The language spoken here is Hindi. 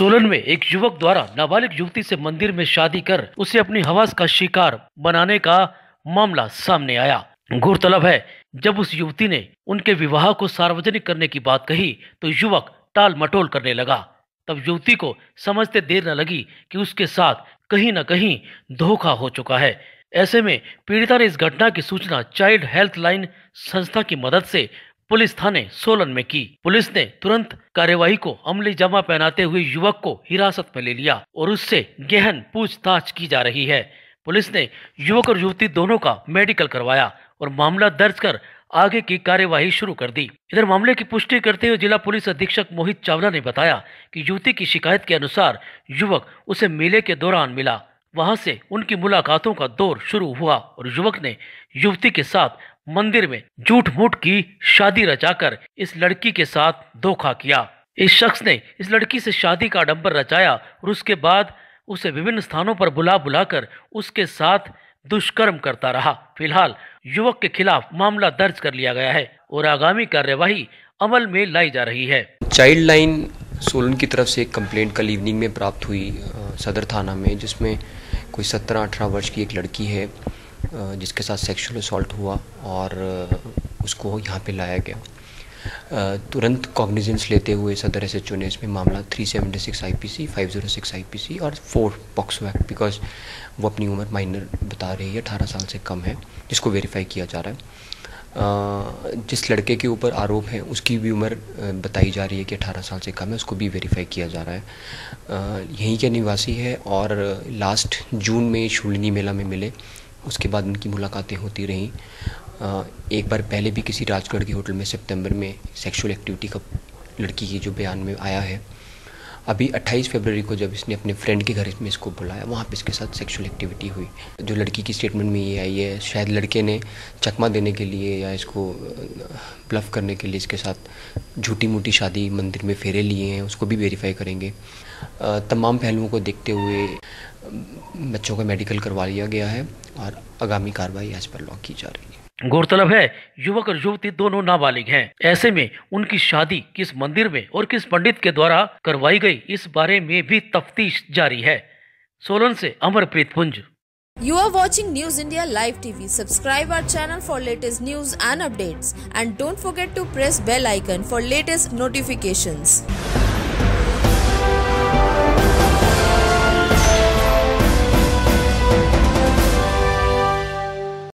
सोलन में एक युवक द्वारा नाबालिग युवती से मंदिर में शादी कर उसे अपनी हवास का शिकार बनाने का मामला सामने आया गौरतलब है जब उस युवती ने उनके विवाह को सार्वजनिक करने की बात कही तो युवक टाल मटोल करने लगा तब युवती को समझते देर न लगी कि उसके साथ कहीं न कहीं धोखा हो चुका है ऐसे में पीड़िता ने इस घटना की सूचना चाइल्ड हेल्थ लाइन संस्था की मदद से पुलिस थाने सोलन में की पुलिस ने तुरंत कार्यवाही को अमली जमा पहनाते हुए युवक को हिरासत में ले लिया और उससे गहन पूछताछ की जा रही है पुलिस ने युवक और युवती दोनों का मेडिकल करवाया और मामला दर्ज कर आगे की कार्यवाही शुरू कर दी इधर मामले की पुष्टि करते हुए जिला पुलिस अधीक्षक मोहित चावला ने बताया कि युवती की शिकायत के अनुसार युवक उसे मेले के दौरान मिला वहां से उनकी मुलाकातों का दौर शुरू हुआ और युवक ने युवती के साथ मंदिर में झूठ मूठ की शादी रचाकर इस लड़की के साथ धोखा किया इस शख्स ने इस लड़की से शादी का आडम्बर रचाया और उसके बाद उसे विभिन्न स्थानों पर बुला बुलाकर उसके साथ दुष्कर्म करता रहा फिलहाल युवक के खिलाफ मामला दर्ज कर लिया गया है और आगामी कार्यवाही अमल में लाई जा रही है चाइल्ड लाइन सोलन की तरफ से एक कंप्लेंट कल इवनिंग में प्राप्त हुई सदर थाना में जिसमें कोई सत्रह अठारह वर्ष की एक लड़की है जिसके साथ सेक्सुअल असल्ट हुआ और उसको यहाँ पे लाया गया तुरंत कॉग्निजेंस लेते हुए सदर एस एच ने इसमें मामला 376 आई पी सी और फोर पॉक्सो एक्ट बिकॉज वो अपनी उम्र माइनर बता रही है अठारह साल से कम है जिसको वेरीफाई किया जा रहा है जिस लड़के के ऊपर आरोप है उसकी भी उम्र बताई जा रही है कि अठारह साल से कम है उसको भी वेरीफाई किया जा रहा है यहीं के निवासी है और लास्ट जून में शूलिनी मेला में मिले उसके बाद उनकी मुलाकातें होती रहीं एक बार पहले भी किसी राजगढ़ के होटल में सितंबर में सेक्सुअल एक्टिविटी का लड़की के जो बयान में आया है अभी 28 फरवरी को जब इसने अपने फ्रेंड के घर में इसको बुलाया वहाँ पे इसके साथ सेक्सुअल एक्टिविटी हुई जो लड़की की स्टेटमेंट में ये आई है शायद लड़के ने चकमा देने के लिए या इसको ब्लफ करने के लिए इसके साथ झूठी मूठी शादी मंदिर में फेरे लिए हैं उसको भी वेरीफाई करेंगे तमाम पहलुओं को देखते हुए बच्चों का मेडिकल करवा लिया गया है और आगामी कार्रवाई इस पर लॉ की जा रही है गौरतलब है युवक और युवती दोनों नाबालिग हैं ऐसे में उनकी शादी किस मंदिर में और किस पंडित के द्वारा करवाई गई इस बारे में भी तफ्तीश जारी है सोलन से Amarpreet Punj you are watching news India live TV subscribe our channel for latest news and updates and don't forget to press bell icon for latest notifications.